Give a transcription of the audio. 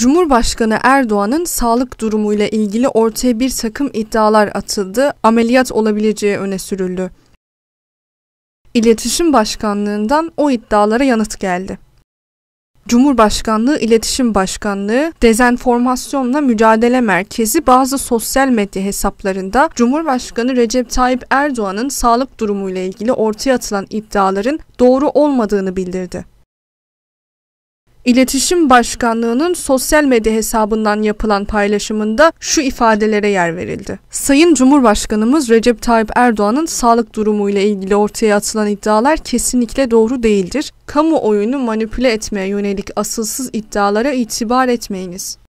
Cumhurbaşkanı Erdoğan'ın sağlık durumuyla ilgili ortaya bir takım iddialar atıldı, ameliyat olabileceği öne sürüldü. İletişim Başkanlığından o iddialara yanıt geldi. Cumhurbaşkanlığı İletişim Başkanlığı Dezenformasyonla Mücadele Merkezi bazı sosyal medya hesaplarında Cumhurbaşkanı Recep Tayyip Erdoğan'ın sağlık durumuyla ilgili ortaya atılan iddiaların doğru olmadığını bildirdi. İletişim Başkanlığı'nın sosyal medya hesabından yapılan paylaşımında şu ifadelere yer verildi. Sayın Cumhurbaşkanımız Recep Tayyip Erdoğan'ın sağlık durumuyla ilgili ortaya atılan iddialar kesinlikle doğru değildir. Kamuoyunu manipüle etmeye yönelik asılsız iddialara itibar etmeyiniz.